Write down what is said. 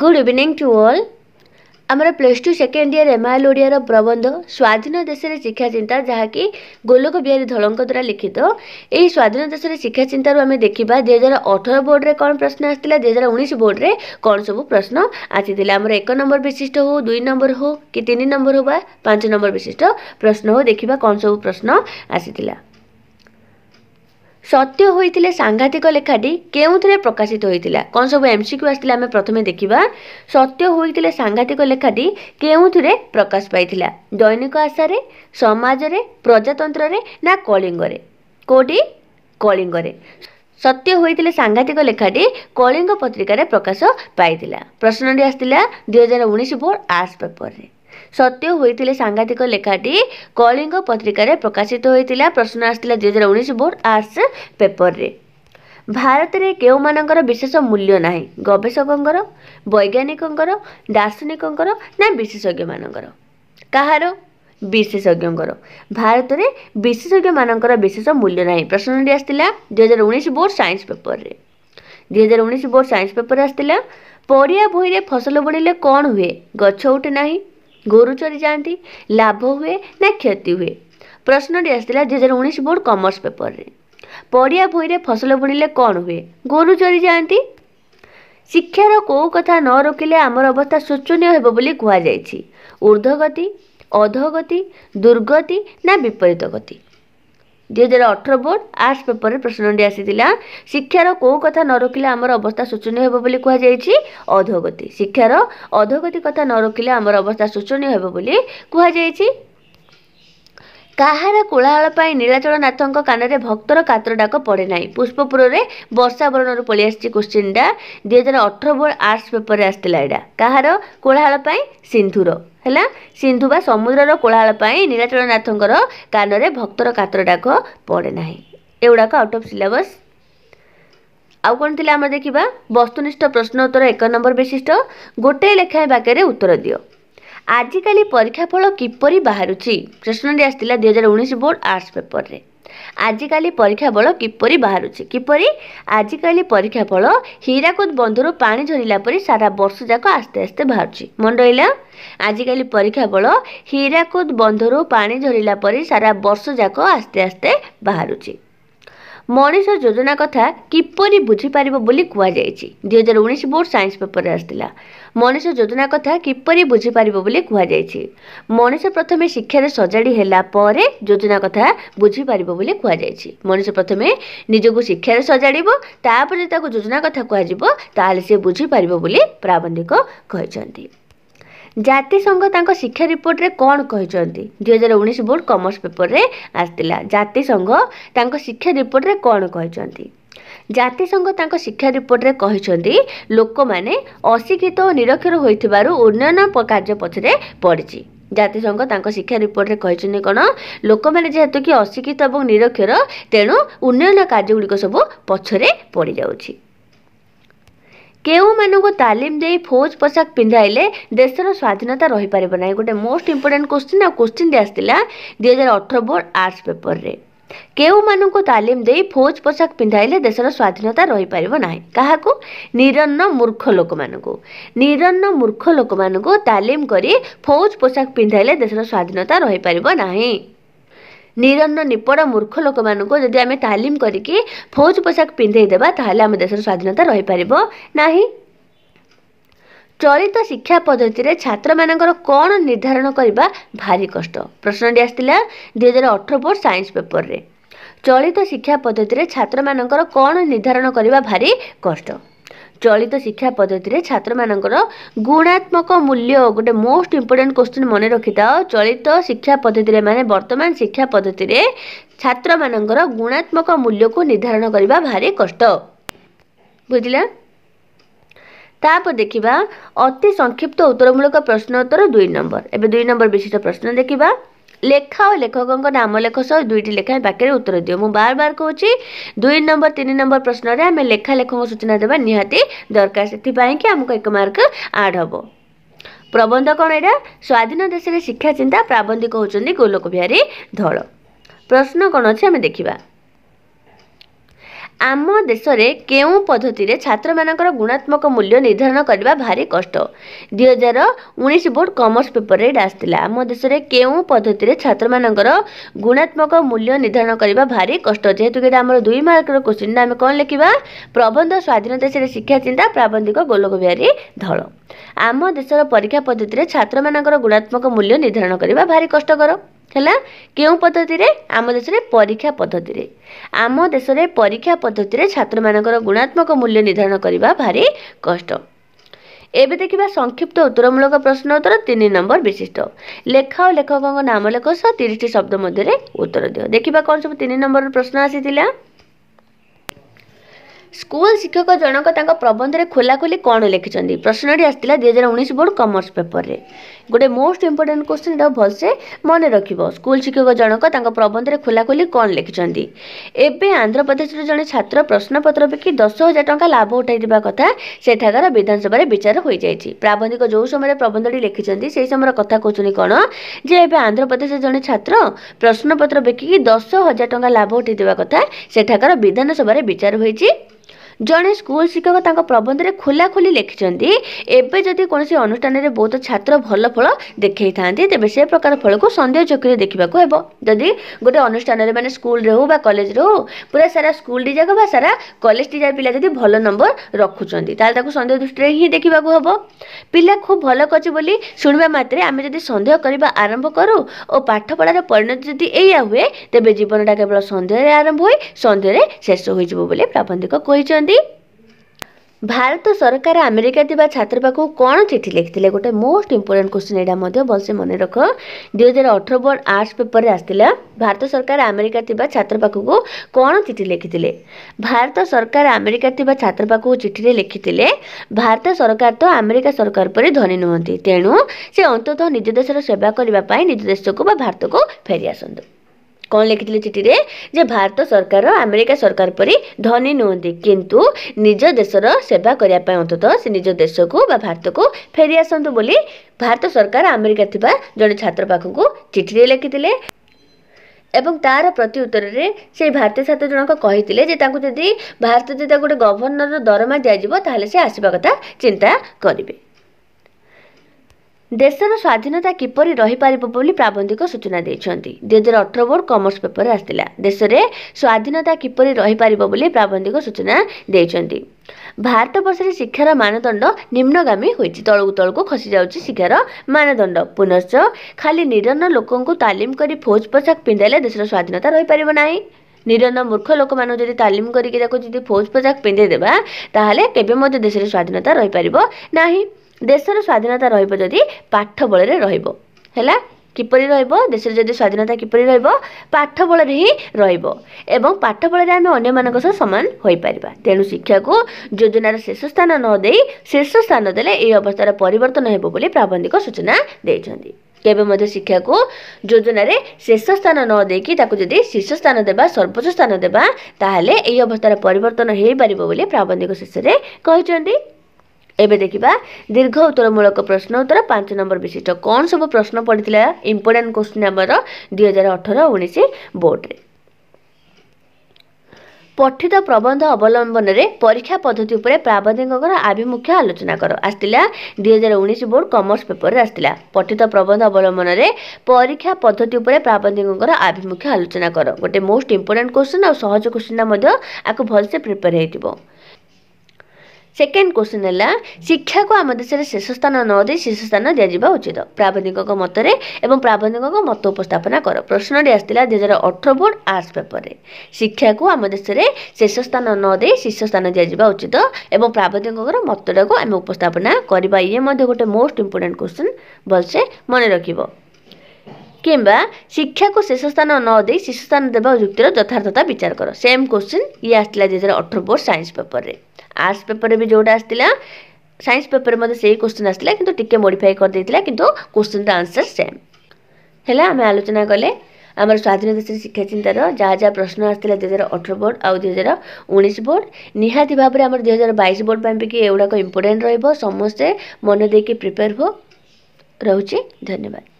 good evening to all আমার plus two second year MIL ওড়িয়ার প্রবন্ধ স্বাধীন দেশের শিক্ষা চিন্তা যাকি গোলক বিহারী ধলঙ্ক দ্বারা লিখিত এই স্বাধীন দেশের শিক্ষা চিন্তার আমি দেখা দুই হাজার অঠর বোর্ডে কম প্রশ্ন আসছিল দুই হাজার উনিশ বোর্ডে কম সব প্রশ্ন আসছিল আমার এক নম্বর বিশিষ্ট হো দুই নম্বর হো কি তিন নম্বর হো বা পাঁচ নম্বর বিশিষ্ট প্রশ্ন হো দেখা কম সব প্রশ্ন আসছিল ସତ୍ୟ ହୋଇଥିଲେ ସାଂଘାତିକ ଲେଖାଟି କେଉଁଥିରେ ପ୍ରକାଶିତ ହୋଇଥିଲା କ'ଣ ସବୁ ଏମସିକ୍ୟୁ ଆସିଥିଲା ଆମେ ପ୍ରଥମେ ଦେଖିବା ସତ୍ୟ ହୋଇଥିଲେ ସାଂଘାତିକ ଲେଖାଟି କେଉଁଥିରେ ପ୍ରକାଶ ପାଇଥିଲା ଦୈନିକ ଆଶାରେ ସମାଜରେ ପ୍ରଜାତନ୍ତ୍ରରେ ନା କଳିଙ୍ଗରେ କେଉଁଠି କଳିଙ୍ଗରେ ସତ୍ୟ ହୋଇଥିଲେ ସାଂଘାତିକ ଲେଖାଟି କଳିଙ୍ଗ ପତ୍ରିକାରେ ପ୍ରକାଶ ପାଇଥିଲା ପ୍ରଶ୍ନଟି ଆସିଥିଲା ଦୁଇହଜାର ଉଣେଇଶ ବୋର୍ଡ଼ ଆର୍ଟ୍ସ ପେପରରେ ସତ୍ୟ ହୋଇଥିଲେ ସାଙ୍ଘାତିକ ଲେଖାଟି କଳିଙ୍ଗ ପତ୍ରିକାରେ ପ୍ରକାଶିତ ହୋଇଥିଲା ପ୍ରଶ୍ନ ଆସିଥିଲା ଦୁଇ ହଜାର ଉଣେଇଶ ବୋର୍ଡ ଆର୍ଟସ୍ ପେପରରେ ଭାରତରେ କେଉଁମାନଙ୍କର ବିଶେଷ ମୂଲ୍ୟ ନାହିଁ ଗବେଷକଙ୍କର ବୈଜ୍ଞାନିକଙ୍କର ଦାର୍ଶନିକଙ୍କର ନା ବିଶେଷଜ୍ଞମାନଙ୍କର କାହାର ବିଶେଷଜ୍ଞଙ୍କର ଭାରତରେ ବିଶେଷଜ୍ଞମାନଙ୍କର ବିଶେଷ ମୂଲ୍ୟ ନାହିଁ ପ୍ରଶ୍ନଟି ଆସିଥିଲା ଦୁଇ ହଜାର ଉଣେଇଶ ବୋର୍ଡ ସାଇନ୍ସ ପେପରରେ ଦୁଇ ହଜାର ଉଣେଇଶ ବୋର୍ଡ ସାଇନ୍ସ ପେପର ଆସିଥିଲା ପଡ଼ିଆ ଭୂଇଁରେ ଫସଲ ବୁଣିଲେ କ'ଣ ହୁଏ ଗଛ ଉଠେ ନାହିଁ ଗୋରୁ ଚରି ଯାଆନ୍ତି ଲାଭ ହୁଏ ନା କ୍ଷତି ହୁଏ ପ୍ରଶ୍ନଟି ଆସିଥିଲା ଦୁଇହଜାର ଉଣେଇଶ ବୋର୍ଡ କମର୍ସ ପେପରରେ ପଡ଼ିଆ ଭୂଇଁରେ ଫସଲ ବୁଣିଲେ କ'ଣ ହୁଏ ଗୋରୁ ଚରି ଯାଆନ୍ତି ଶିକ୍ଷାର କେଉଁ କଥା ନ ରୋକିଲେ ଆମର ଅବସ୍ଥା ଶୋଚନୀୟ ହେବ ବୋଲି କୁହାଯାଇଛି ଉର୍ଦ୍ଧ୍ୱଗତି ଅଧଗତି ଦୁର୍ଗତି ନା ବିପରୀତ ଗତି ଦୁଇ ହଜାର ଅଠର ବୋର୍ଡ ଆର୍ଟ୍ସ ପେପରରେ ପ୍ରଶ୍ନଟି ଆସିଥିଲା ଶିକ୍ଷାର କେଉଁ କଥା ନ ରଖିଲେ ଆମର ଅବସ୍ଥା ଶୋଚନୀୟ ହେବ ବୋଲି କୁହାଯାଇଛି ଅଧୋଗତି ଶିକ୍ଷାର ଅଧୋଗତି କଥା ନ ରଖିଲେ ଆମର ଅବସ୍ଥା ଶୋଚନୀୟ ହେବ ବୋଲି କୁହାଯାଇଛି କାହାର କୋଳାହଳ ପାଇଁ ନୀଳାଚଳ ନାଥଙ୍କ କାନରେ ଭକ୍ତର କାତର ଡାକ ପଡ଼େ ନାହିଁ ପୁଷ୍ପପୁରରେ ବର୍ଷାବରଣରୁ ପଳି ଆସିଛି କ୍ୱେଶ୍ଚିନ୍ଟା ଦୁଇ ହଜାର ଅଠର ବୋର୍ଡ଼ ଆର୍ଟ୍ସ ପେପରରେ ଆସିଥିଲା ଏଇଟା କାହାର କୋଳାହଳ ପାଇଁ ସିନ୍ଧୁର ହେଲା ସିନ୍ଧୁ ବା ସମୁଦ୍ରର କୋଳାହଳ ପାଇଁ ନୀଳାଚଳନାଥଙ୍କର କାନରେ ଭକ୍ତର କାତର ଡାକ ପଡ଼େ ନାହିଁ ଏଗୁଡ଼ାକ ଆଉଟ୍ ଅଫ୍ ସିଲାବସ୍ ଆଉ କ'ଣ ଥିଲା ଆମେ ଦେଖିବା ବସ୍ତୁନିଷ୍ଠ ପ୍ରଶ୍ନ ଉତ୍ତର ଏକ ନମ୍ବର ବିଶିଷ୍ଟ ଗୋଟାଏ ଲେଖାଏଁ ବାକ୍ୟରେ ଉତ୍ତର ଦିଅ ଆଜିକାଲି ପରୀକ୍ଷା ଫଳ କିପରି ବାହାରୁଛି ପ୍ରଶ୍ନଟି ଆସିଥିଲା ଦୁଇହଜାର ଉଣେଇଶ ବୋର୍ଡ଼ ଆର୍ଟ୍ସ ପେପରରେ ଆଜିକାଲି ବଳ କିପରି ବାହାରୁଛି କିପରି ଆଜିକାଲି ପରୀକ୍ଷା ପରୀକ୍ଷାଫଳ ହୀରାକୁଦ ବନ୍ଧରୁ ପାଣି ଝରିଲା ପରେ ସାରା ବର୍ଷ ଯାକ ଆସ୍ତେ ଆସ୍ତେ ବାହାରୁଛି ମନେ ରହିଲା ଆଜିକାଲି ପରୀକ୍ଷାଫଳ ହୀରାକୁଦ ବନ୍ଧରୁ ପାଣି ଝରିଲା ପରେ ସାରା ବର୍ଷ ଯାକ ଆସ୍ତେ ଆସ୍ତେ ବାହାରୁଛି ମଣିଷ ଯୋଜନା କଥା କିପରି ବୁଝିପାରିବ ବୋଲି କୁହାଯାଇଛି ଦୁଇହଜାର ଉଣେଇଶ ବୋର୍ଡ଼ ସାଇନ୍ସ ପେପରରେ ଆସିଥିଲା ମଣିଷ ଯୋଜନା କଥା କିପରି ବୁଝିପାରିବ ବୋଲି କୁହାଯାଇଛି ମଣିଷ ପ୍ରଥମେ ଶିକ୍ଷାରେ ସଜାଡ଼ି ହେଲା ପରେ ଯୋଜନା କଥା ବୁଝିପାରିବ ବୋଲି କୁହାଯାଇଛି ମଣିଷ ପ୍ରଥମେ ନିଜକୁ ଶିକ୍ଷାରେ ସଜାଡ଼ିବ ତାପରେ ତାକୁ ଯୋଜନା କଥା କୁହାଯିବ ତାହେଲେ ସେ ବୁଝିପାରିବ ବୋଲି ପ୍ରାବନ୍ଧିକ କହିଛନ୍ତି ଜାତିସଂଘ ତାଙ୍କ ଶିକ୍ଷା ରିପୋର୍ଟରେ କ'ଣ କହିଛନ୍ତି ଦୁଇ ହଜାର ଉଣେଇଶ ବୋର୍ଡ଼ କମର୍ସ ପେପରରେ ଆସିଥିଲା ଜାତିସଂଘ ତାଙ୍କ ଶିକ୍ଷା ରିପୋର୍ଟରେ କ'ଣ କହିଛନ୍ତି ଜାତିସଂଘ ତାଙ୍କ ଶିକ୍ଷା ରିପୋର୍ଟରେ କହିଛନ୍ତି ଲୋକମାନେ ଅଶିକ୍ଷିତ ଓ ନିରକ୍ଷର ହୋଇଥିବାରୁ ଉନ୍ନୟନ କାର୍ଯ୍ୟ ପଛରେ ପଡ଼ିଛି ଜାତିସଂଘ ତାଙ୍କ ଶିକ୍ଷା ରିପୋର୍ଟରେ କହିଛନ୍ତି କ'ଣ ଲୋକମାନେ ଯେହେତୁକି ଅଶିକ୍ଷିତ ଏବଂ ନିରକ୍ଷର ତେଣୁ ଉନ୍ନୟନ କାର୍ଯ୍ୟଗୁଡ଼ିକ ସବୁ ପଛରେ ପଡ଼ିଯାଉଛି केही म तालिम फौज पोसाक पिन्धाइ देश र स्वाधीनताम्पोर्टान्ट क्वेन आई हजार बोर्ड आर्ट्स पेपर के तालिम फौज पोसाक पिँधाइले स्वाधीनता रही स्वाधीनता रहिपार नै निरन्न मूर्ख लोक मिरन्न मूर्ख लोक तालिम गरि फौज पोशाक पिँधाले देश स्वाधीनता रही रहिपार नै ନିରନ୍ନ ନିପଡ଼ ମୂର୍ଖ ଲୋକମାନଙ୍କୁ ଯଦି ଆମେ ତାଲିମ କରିକି ଫୌଜ ପୋଷାକ ପିନ୍ଧେଇ ଦେବା ତାହେଲେ ଆମ ଦେଶର ସ୍ୱାଧୀନତା ରହିପାରିବ ନାହିଁ ଚଳିତ ଶିକ୍ଷା ପଦ୍ଧତିରେ ଛାତ୍ରମାନଙ୍କର କ'ଣ ନିର୍ଦ୍ଧାରଣ କରିବା ଭାରି କଷ୍ଟ ପ୍ରଶ୍ନଟି ଆସିଥିଲା ଦୁଇ ହଜାର ଅଠର ବୋର୍ଡ ସାଇନ୍ସ ପେପରରେ ଚଳିତ ଶିକ୍ଷା ପଦ୍ଧତିରେ ଛାତ୍ରମାନଙ୍କର କ'ଣ ନିର୍ଦ୍ଧାରଣ କରିବା ଭାରି କଷ୍ଟ ଚଳିତ ଶିକ୍ଷା ପଦ୍ଧତିରେ ଛାତ୍ରମାନଙ୍କର ଗୁଣାତ୍ମକ ମୂଲ୍ୟ ଗୋଟେ ମୋଷ୍ଟ ଇମ୍ପୋର୍ଟାଣ୍ଟ କ୍ୱେଶ୍ଚିନ୍ ମନେ ରଖିଥାଉ ଚଳିତ ଶିକ୍ଷା ପଦ୍ଧତିରେ ମାନେ ବର୍ତ୍ତମାନ ଶିକ୍ଷା ପଦ୍ଧତିରେ ଛାତ୍ରମାନଙ୍କର ଗୁଣାତ୍ମକ ମୂଲ୍ୟକୁ ନିର୍ଦ୍ଧାରଣ କରିବା ଭାରି କଷ୍ଟ ବୁଝିଲା ତାପରେ ଦେଖିବା ଅତି ସଂକ୍ଷିପ୍ତ ଉତ୍ତରମୂଳକ ପ୍ରଶ୍ନ ଉତ୍ତର ଦୁଇ ନମ୍ବର ଏବେ ଦୁଇ ନମ୍ବର ବିଶିଷ୍ଟ ପ୍ରଶ୍ନ ଦେଖିବା লেখা ଓ ଲେଖକଙ୍କ ନାମ ଲେଖ ସହ ଦୁଇଟି ଲେଖାଏଁ ବାକ୍ୟରେ ଉତ୍ତର ଦିଅ ମୁଁ ବାର ବାର କହୁଛି ଦୁଇ ନମ୍ବର ତିନି ନମ୍ବର ପ୍ରଶ୍ନରେ ଆମେ ଲେଖା ଲେଖକ ସୂଚନା ଦେବା ନିହାତି ଦରକାର ସେଥିପାଇଁ କି ଆମକୁ ଏକ ମାର୍କ ଆଡ଼୍ ହେବ ପ୍ରବନ୍ଧ କ'ଣ ଏଇଟା ସ୍ୱାଧୀନ ଦେଶରେ ଶିକ୍ଷା ଚିନ୍ତା ପ୍ରାବନ୍ଧିକ ହେଉଛନ୍ତି ଗୋଲକ ବିହାରୀ ଧଳ ପ୍ରଶ୍ନ କ'ଣ ଅଛି ଆମେ ଦେଖିବା ଆମ ଦେଶରେ କେଉଁ ପଦ୍ଧତିରେ ଛାତ୍ରମାନଙ୍କର ଗୁଣାତ୍ମକ ମୂଲ୍ୟ ନିର୍ଦ୍ଧାରଣ କରିବା ଭାରି କଷ୍ଟ ଦୁଇ ହଜାର ଉଣେଇଶ ବୋର୍ଡ଼ କମର୍ସ ପେପରରେ ଏଇଟା ଆସିଥିଲା ଆମ ଦେଶରେ କେଉଁ ପଦ୍ଧତିରେ ଛାତ୍ରମାନଙ୍କର ଗୁଣାତ୍ମକ ମୂଲ୍ୟ ନିର୍ଦ୍ଧାରଣ କରିବା ଭାରି କଷ୍ଟ ଯେହେତୁ ଏଇଟା ଆମର ଦୁଇ ମାର୍କର କ୍ୱେଶ୍ଚିନ୍ ଆମେ କ'ଣ ଲେଖିବା ପ୍ରବନ୍ଧ ସ୍ୱାଧୀନତା ସେରେ ଶିକ୍ଷା ଚିନ୍ତା ପ୍ରାବନ୍ଧିକ ଗୋଲକ ବିହାରୀ ଧଳ ଆମ ଦେଶର ପରୀକ୍ଷା ପଦ୍ଧତିରେ ଛାତ୍ରମାନଙ୍କର ଗୁଣାତ୍ମକ ମୂଲ୍ୟ ନିର୍ଦ୍ଧାରଣ କରିବା ଭାରି କଷ୍ଟକର ହେଲା କେଉଁ ପଦ୍ଧତିରେ ଆମ ଦେଶରେ ପରୀକ୍ଷା ପଦ୍ଧତିରେ ଆମ ଦେଶରେ ପରୀକ୍ଷା ପଦ୍ଧତିରେ ଛାତ୍ରମାନଙ୍କର ଗୁଣାତ୍ମକ ମୂଲ୍ୟ ନିର୍ଦ୍ଧାରଣ କରିବା ଭାରି କଷ୍ଟ ଏବେ ଦେଖିବା ସଂକ୍ଷିପ୍ତ ଉତ୍ତରମୂଳକ ପ୍ରଶ୍ନ ଉତ୍ତର ତିନି ନମ୍ବର ବିଶିଷ୍ଟ ଲେଖା ଓ ଲେଖକଙ୍କ ନାମ ଲେଖ ସହ ତିରିଶଟି ଶବ୍ଦ ମଧ୍ୟରେ ଉତ୍ତର ଦିଅ ଦେଖିବା କ'ଣ ସବୁ ତିନି ନମ୍ବର ପ୍ରଶ୍ନ ଆସିଥିଲା ସ୍କୁଲ ଶିକ୍ଷକ ଜଣକ ତାଙ୍କ ପ୍ରବନ୍ଧରେ ଖୋଲାଖୋଲି କ'ଣ ଲେଖିଛନ୍ତି ପ୍ରଶ୍ନଟି ଆସିଥିଲା ଦୁଇ ହଜାର ଉଣେଇଶ ବୋର୍ଡ଼ କମର୍ସ ପେପରରେ ଗୋଟେ ମୋଷ୍ଟ ଇମ୍ପୋର୍ଟାଣ୍ଟ କ୍ୱେଶ୍ଚିନ୍ ଏଇଟା ଭଲସେ ମନେ ରଖିବ ସ୍କୁଲ ଶିକ୍ଷକ ଜଣକ ତାଙ୍କ ପ୍ରବନ୍ଧରେ ଖୋଲାଖୋଲି କ'ଣ ଲେଖିଛନ୍ତି ଏବେ ଆନ୍ଧ୍ରପ୍ରଦେଶରେ ଜଣେ ଛାତ୍ର ପ୍ରଶ୍ନପତ୍ର ବିକି ଦଶ ହଜାର ଟଙ୍କା ଲାଭ ଉଠାଇଥିବା କଥା ସେଠାକାର ବିଧାନସଭାରେ ବିଚାର ହୋଇଯାଇଛି ପ୍ରାବନ୍ଧିକ ଯେଉଁ ସମୟରେ ପ୍ରବନ୍ଧଟି ଲେଖିଛନ୍ତି ସେହି ସମୟର କଥା କହୁଛନ୍ତି କ'ଣ ଯେ ଏବେ ଆନ୍ଧ୍ରପ୍ରଦେଶରେ ଜଣେ ଛାତ୍ର ପ୍ରଶ୍ନପତ୍ର ବିକିକି ଦଶ ହଜାର ଟଙ୍କା ଲାଭ ଉଠାଇଥିବା କଥା ସେଠାକାର ବିଧାନସଭାରେ ବିଚାର ହୋଇଛି ଜଣେ ସ୍କୁଲ ଶିକ୍ଷକ ତାଙ୍କ ପ୍ରବନ୍ଧରେ ଖୋଲାଖୋଲି ଲେଖିଛନ୍ତି ଏବେ ଯଦି କୌଣସି ଅନୁଷ୍ଠାନରେ ବହୁତ ଛାତ୍ର ଭଲ ଫଳ ଦେଖେଇଥାନ୍ତି ତେବେ ସେ ପ୍ରକାର ଫଳକୁ ସନ୍ଦେହ ଚକ୍ଷୁରେ ଦେଖିବାକୁ ହେବ ଯଦି ଗୋଟେ ଅନୁଷ୍ଠାନରେ ମାନେ ସ୍କୁଲରେ ହେଉ ବା କଲେଜରେ ହେଉ ପୁରା ସାରା ସ୍କୁଲଟି ଯାକ ବା ସାରା କଲେଜଟି ଯାକ ପିଲା ଯଦି ଭଲ ନମ୍ବର ରଖୁଛନ୍ତି ତାହେଲେ ତାକୁ ସନ୍ଦେହ ଦୃଷ୍ଟିରେ ହିଁ ଦେଖିବାକୁ ହେବ ପିଲା ଖୁବ୍ ଭଲ କରିଛି ବୋଲି ଶୁଣିବା ମାତ୍ରେ ଆମେ ଯଦି ସନ୍ଦେହ କରିବା ଆରମ୍ଭ କରୁ ଓ ପାଠପଢ଼ାର ପରିଣତି ଯଦି ଏଇଆ ହୁଏ ତେବେ ଜୀବନଟା କେବଳ ସନ୍ଦେହରେ ଆରମ୍ଭ ହୋଇ ସନ୍ଦେହରେ ଶେଷ ହୋଇଯିବ ବୋଲି ପ୍ରାବନ୍ଧିକ କହିଛନ୍ତି ଅଛନ୍ତି ଭାରତ ସରକାର ଆମେରିକା ଥିବା ଛାତ୍ର ପାଖକୁ କ'ଣ ଚିଠି ଲେଖିଥିଲେ ଗୋଟେ ମୋଷ୍ଟ ଇମ୍ପୋର୍ଟାଣ୍ଟ କ୍ୱେଶ୍ଚିନ୍ ଏଇଟା ମଧ୍ୟ ଭଲସେ ମନେ ରଖ ଦୁଇହଜାର ଅଠର ବୋର୍ଡ ଆର୍ଟ୍ସ ପେପରରେ ଆସିଥିଲା ଭାରତ ସରକାର ଆମେରିକା ଥିବା ଛାତ୍ର ପାଖକୁ କ'ଣ ଚିଠି ଲେଖିଥିଲେ ଭାରତ ସରକାର ଆମେରିକା ଥିବା ଛାତ୍ର ପାଖକୁ ଚିଠିରେ ଲେଖିଥିଲେ ଭାରତ ସରକାର ତ ଆମେରିକା ସରକାର ପରି ଧନୀ ନୁହନ୍ତି ତେଣୁ ସେ ଅନ୍ତତଃ ନିଜ ଦେଶର ସେବା କରିବା ପାଇଁ ନିଜ ଦେଶକୁ ବା ଭାରତକୁ ଫେରିଆସନ୍ତୁ କ'ଣ ଲେଖିଥିଲେ ଚିଠିରେ ଯେ ଭାରତ ସରକାର ଆମେରିକା ସରକାର ପରି ଧନୀ ନୁହନ୍ତି କିନ୍ତୁ ନିଜ ଦେଶର ସେବା କରିବା ପାଇଁ ଅନ୍ତତଃ ସେ ନିଜ ଦେଶକୁ ବା ଭାରତକୁ ଫେରି ଆସନ୍ତୁ ବୋଲି ଭାରତ ସରକାର ଆମେରିକା ଥିବା ଜଣେ ଛାତ୍ର ପାଖକୁ ଚିଠିରେ ଲେଖିଥିଲେ ଏବଂ ତାର ପ୍ରତି ଉତ୍ତରରେ ସେ ଭାରତୀୟ ଛାତ୍ର ଜଣକ କହିଥିଲେ ଯେ ତାଙ୍କୁ ଯଦି ଭାରତ ଯଦି ତାକୁ ଗୋଟେ ଗଭର୍ଣ୍ଣରର ଦରମା ଦିଆଯିବ ତାହେଲେ ସେ ଆସିବା କଥା ଚିନ୍ତା କରିବେ ଦେଶର ସ୍ୱାଧୀନତା କିପରି ରହିପାରିବ ବୋଲି ପ୍ରାବନ୍ଧିକ ସୂଚନା ଦେଇଛନ୍ତି ଦୁଇ ହଜାର ଅଠର ବୋର୍ଡ କମର୍ସ ପେପର ଆସିଥିଲା ଦେଶରେ ସ୍ୱାଧୀନତା କିପରି ରହିପାରିବ ବୋଲି ପ୍ରାବନ୍ଧିକ ସୂଚନା ଦେଇଛନ୍ତି ଭାରତ ବର୍ଷରେ ଶିକ୍ଷାର ମାନଦଣ୍ଡ ନିମ୍ନଗାମୀ ହୋଇଛି ତଳକୁ ତଳକୁ ଖସିଯାଉଛି ଶିକ୍ଷାର ମାନଦଣ୍ଡ ପୁନଶ୍ଚ ଖାଲି ନିରନ୍ନ ଲୋକଙ୍କୁ ତାଲିମ କରି ଫୌଜ ପୋଷାକ ପିନ୍ଧାଇଲେ ଦେଶର ସ୍ୱାଧୀନତା ରହିପାରିବ ନାହିଁ ନିରନ୍ନ ମୂର୍ଖ ଲୋକମାନଙ୍କୁ ଯଦି ତାଲିମ କରିକି ତାକୁ ଯଦି ଫୌଜ ପୋଷାକ ପିନ୍ଧାଇ ଦେବା ତାହେଲେ କେବେ ମଧ୍ୟ ଦେଶରେ ସ୍ୱାଧୀନତା ରହିପାରିବ ନାହିଁ ଦେଶର ସ୍ୱାଧୀନତା ରହିବ ଯଦି ପାଠ ବଳରେ ରହିବ ହେଲା କିପରି ରହିବ ଦେଶରେ ଯଦି ସ୍ୱାଧୀନତା କିପରି ରହିବ ପାଠ ବଳରେ ହିଁ ରହିବ ଏବଂ ପାଠ ବଳରେ ଆମେ ଅନ୍ୟମାନଙ୍କ ସହ ସମାନ ହୋଇପାରିବା ତେଣୁ ଶିକ୍ଷାକୁ ଯୋଜନାର ଶେଷ ସ୍ଥାନ ନ ଦେଇ ଶୀର୍ଷ ସ୍ଥାନ ଦେଲେ ଏହି ଅବସ୍ଥାର ପରିବର୍ତ୍ତନ ହେବ ବୋଲି ପ୍ରାବନ୍ଧିକ ସୂଚନା ଦେଇଛନ୍ତି କେବେ ମଧ୍ୟ ଶିକ୍ଷାକୁ ଯୋଜନାରେ ଶେଷ ସ୍ଥାନ ନ ଦେଇକି ତାକୁ ଯଦି ଶୀର୍ଷ ସ୍ଥାନ ଦେବା ସର୍ବୋଚ୍ଚ ସ୍ଥାନ ଦେବା ତାହେଲେ ଏହି ଅବସ୍ଥାର ପରିବର୍ତ୍ତନ ହୋଇପାରିବ ବୋଲି ପ୍ରାବନ୍ଧିକ ଶେଷରେ କହିଛନ୍ତି ଏବେ ଦେଖିବା ଦୀର୍ଘ ଉତ୍ତରମୂଳକ ପ୍ରଶ୍ନ ଉତ୍ତର ପାଞ୍ଚ ନମ୍ବର ବିଶିଷ୍ଟ କ'ଣ ସବୁ ପ୍ରଶ୍ନ ପଡ଼ିଥିଲା ଇମ୍ପୋର୍ଟାଣ୍ଟ କ୍ୱେଶ୍ଚିନ୍ ଆମର ଦୁଇ ହଜାର ଅଠର ଉଣେଇଶ ବୋର୍ଡ଼ରେ ପଠିତ ପ୍ରବନ୍ଧ ଅବଲମ୍ବନରେ ପରୀକ୍ଷା ପଦ୍ଧତି ଉପରେ ପ୍ରାବଧିକଙ୍କର ଆଭିମୁଖ୍ୟ ଆଲୋଚନା କର ଆସିଥିଲା ଦୁଇ ହଜାର ଉଣେଇଶ ବୋର୍ଡ କମର୍ସ ପେପରରେ ଆସିଥିଲା ପଠିତ ପ୍ରବନ୍ଧ ଅବଲମ୍ବନରେ ପରୀକ୍ଷା ପଦ୍ଧତି ଉପରେ ପ୍ରାବଧିକଙ୍କର ଆଭିମୁଖ୍ୟ ଆଲୋଚନା କର ଗୋଟେ ମୋଷ୍ଟ ଇମ୍ପୋର୍ଟାଣ୍ଟ କ୍ୱେଶ୍ଚିନ୍ ଆଉ ସହଜ କ୍ୱେଶ୍ଚିନ୍ଟା ମଧ୍ୟ ଆକୁ ଭଲସେ ପ୍ରିପେୟାର ହେଇଥିବ ସେକେଣ୍ଡ କ୍ୱେଶ୍ଚିନ୍ ହେଲା ଶିକ୍ଷାକୁ ଆମ ଦେଶରେ ଶେଷ ସ୍ଥାନ ନ ଦେଇ ଶେଷ ସ୍ଥାନ ଦିଆଯିବା ଉଚିତ ପ୍ରାବନ୍ଧିକଙ୍କ ମତରେ ଏବଂ ପ୍ରାବନ୍ଧିକଙ୍କ ମତ ଉପସ୍ଥାପନା କର ପ୍ରଶ୍ନଟି ଆସିଥିଲା ଦୁଇ ହଜାର ଅଠର ବୋର୍ଡ ଆର୍ଟସ୍ ପେପରରେ ଶିକ୍ଷାକୁ ଆମ ଦେଶରେ ଶେଷ ସ୍ଥାନ ନ ଦେଇ ଶୀର୍ଷ ସ୍ଥାନ ଦିଆଯିବା ଉଚିତ ଏବଂ ପ୍ରାବନ୍ଧିକଙ୍କର ମତଟାକୁ ଆମେ ଉପସ୍ଥାପନା କରିବା ଇଏ ମଧ୍ୟ ଗୋଟେ ମୋଷ୍ଟ ଇମ୍ପୋର୍ଟାଣ୍ଟ କ୍ୱେଶ୍ଚିନ୍ ଭଲସେ ମନେ ରଖିବ କିମ୍ବା ଶିକ୍ଷାକୁ ଶୀର୍ଷ ସ୍ଥାନ ନ ଦେଇ ଶୀର୍ଷ ସ୍ଥାନ ଦେବା ଯୁକ୍ତିର ଯଥାର୍ଥତା ବିଚାର କର ସେମ୍ କୋଶ୍ଚିନ୍ ଇଏ ଆସିଥିଲା ଦୁଇ ହଜାର ଅଠର ବୋର୍ଡ଼ ସାଇନ୍ସ ପେପର୍ରେ ଆର୍ଟ୍ସ ପେପର୍ରେ ବି ଯେଉଁଟା ଆସିଥିଲା ସାଇନ୍ସ ପେପର୍ରେ ମଧ୍ୟ ସେଇ କୋଶ୍ଚିନ୍ ଆସିଥିଲା କିନ୍ତୁ ଟିକେ ମୋଡ଼ିଫାଇ କରିଦେଇଥିଲା କିନ୍ତୁ କୋଶ୍ଚିନ୍ର ଆନ୍ସର୍ ସେମ୍ ହେଲା ଆମେ ଆଲୋଚନା କଲେ ଆମର ସ୍ୱାଧୀନ ଦେଶରେ ଶିକ୍ଷା ଚିନ୍ତାର ଯାହା ଯାହା ପ୍ରଶ୍ନ ଆସିଥିଲା ଦୁଇ ହଜାର ଅଠର ବୋର୍ଡ଼ ଆଉ ଦୁଇ ହଜାର ଉଣେଇଶ ବୋର୍ଡ଼ ନିହାତି ଭାବରେ ଆମର ଦୁଇ ହଜାର ବାଇଶ ବୋର୍ଡ଼ ପାଇଁ ବି ଏଗୁଡ଼ାକ ଇମ୍ପୋର୍ଟାଣ୍ଟ ରହିବ ସମସ୍ତେ ମନ ଦେଇକି ପ୍ରିପେୟାର ହୁଅ ରହୁଛି ଧନ୍ୟବାଦ